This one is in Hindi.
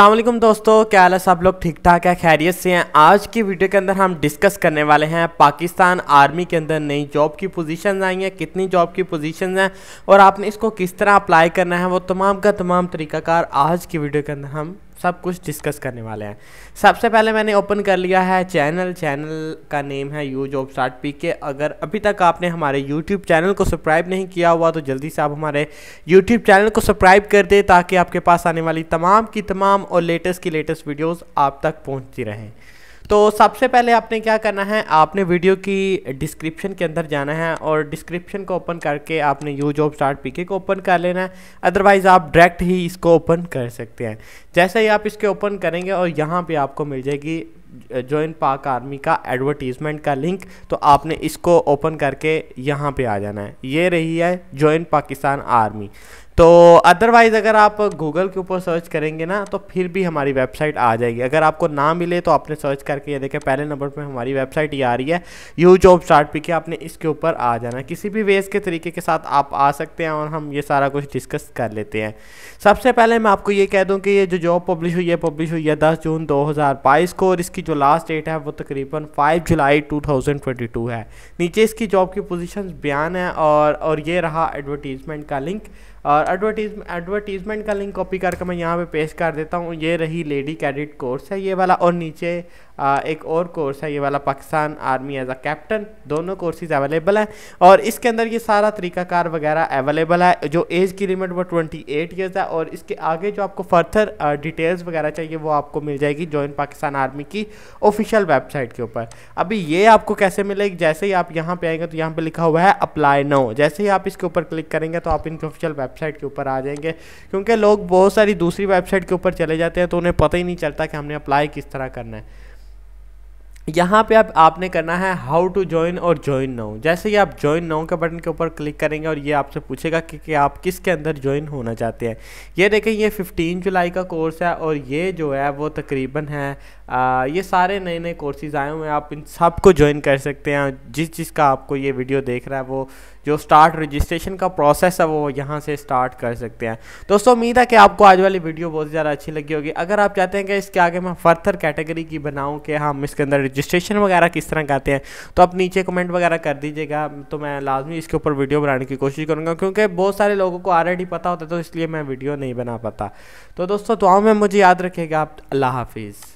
असलम दोस्तों क्या हाल है सब लोग ठीक ठाक है खैरियत से हैं आज की वीडियो के अंदर हम डिस्कस करने वाले हैं पाकिस्तान आर्मी के अंदर नई जॉब की पोजीशंस आई हैं कितनी जॉब की पोजीशंस हैं और आपने इसको किस तरह अप्लाई करना है वो तमाम का तमाम तरीकाकार आज की वीडियो के अंदर हम सब कुछ डिस्कस करने वाले हैं सबसे पहले मैंने ओपन कर लिया है चैनल चैनल का नेम है you job start P K अगर अभी तक आपने हमारे यूट्यूब चैनल को सब्सक्राइब नहीं किया हुआ तो जल्दी से आप हमारे यूट्यूब चैनल को सब्सक्राइब कर दें ताकि आपके पास आने वाली तमाम की तमाम और लेटेस्ट की लेटेस्ट वीडियोज़ आप तक पहुँचती रहें तो सबसे पहले आपने क्या करना है आपने वीडियो की डिस्क्रिप्शन के अंदर जाना है और डिस्क्रिप्शन को ओपन करके आपने यू जॉब स्टार्ट पीके को ओपन कर लेना है अदरवाइज़ आप डायरेक्ट ही इसको ओपन कर सकते हैं जैसे ही आप इसके ओपन करेंगे और यहाँ पे आपको मिल जाएगी ज्वाइन पाक आर्मी का एडवर्टीज़मेंट का लिंक तो आपने इसको ओपन करके यहाँ पे आ जाना है ये रही है ज्वाइन पाकिस्तान आर्मी तो अदरवाइज़ अगर आप गूगल के ऊपर सर्च करेंगे ना तो फिर भी हमारी वेबसाइट आ जाएगी अगर आपको ना मिले तो आपने सर्च करके ये देखें पहले नंबर पे हमारी वेबसाइट ये आ रही है यू जॉब स्टार्ट पी के आपने इसके ऊपर आ जाना किसी भी वेज के तरीके के साथ आप आ सकते हैं और हम ये सारा कुछ डिस्कस कर लेते हैं सबसे पहले मैं आपको ये कह दूँ कि ये जो जॉब पब्लिश हुई है पब्लिश हुई है दस जून दो को और इसकी जो लास्ट डेट है वो तकरीबन 5 जुलाई 2022 है नीचे इसकी जॉब की पोजीशंस बयान है और और ये रहा एडवर्टीज़मेंट का लिंक और एडवर्टीज एडवर्टीज़मेंट का लिंक कॉपी करके मैं यहाँ पे पेस्ट कर देता हूँ ये रही लेडी कैडिट कोर्स है ये वाला और नीचे आ, एक और कोर्स है ये वाला Pakistan army as a captain दोनों कोर्सेज अवेलेबल हैं और इसके अंदर ये सारा तरीकाकार वगैरह अवेलेबल है जो एज की लिमिट वो 28 एट ईयर्स है और इसके आगे जो आपको फर्थर डिटेल्स वगैरह चाहिए वो आपको मिल जाएगी जॉइन पाकिस्तान आर्मी की ऑफिशियल वेबसाइट के ऊपर अभी ये आपको कैसे मिलेगी जैसे ही आप यहाँ पर आएंगे तो यहाँ पर लिखा हुआ है अप्लाई नो जैसे ही आप इसके ऊपर क्लिक करेंगे तो आप इनकी ऑफिशियल वेब वेबसाइट के ऊपर आ जाएंगे क्योंकि लोग बहुत सारी दूसरी वेबसाइट के ऊपर चले जाते हैं तो उन्हें पता ही नहीं चलता कि हमने अप्लाई किस तरह करना है यहाँ पे आप आपने करना है हाउ टू ज्वाइन और ज्वाइन नाउ जैसे ही आप ज्वाइन नाउ के बटन के ऊपर क्लिक करेंगे और ये आपसे पूछेगा कि, कि आप किसके अंदर ज्वाइन होना चाहते हैं ये देखें ये 15 जुलाई का कोर्स है और ये जो है वो तकरीबन है आ, ये सारे नए नए कोर्सेज आए हुए हैं आप इन सब को ज्वाइन कर सकते हैं जिस जिस का आपको ये वीडियो देख रहा है वो जो स्टार्ट रजिस्ट्रेशन का प्रोसेस है वो यहाँ से स्टार्ट कर सकते हैं दोस्तों उम्मीद है कि आपको आज वाली वीडियो बहुत ज़्यादा अच्छी लगी होगी अगर आप चाहते हैं कि इसके आगे मैं फर्थर कैटेगरी की बनाऊँ कि हाँ, हम इसके अंदर रजिस्ट्रेशन वगैरह किस तरह करते हैं तो आप नीचे कमेंट वगैरह कर दीजिएगा तो मैं लाजमी इसके ऊपर वीडियो बनाने की कोशिश करूँगा क्योंकि बहुत सारे लोगों को ऑलरेडी पता होता है तो इसलिए मैं वीडियो नहीं बना पाता तो दोस्तों दुआओं में मुझे याद रखेगा आप अल्लाह हाफिज़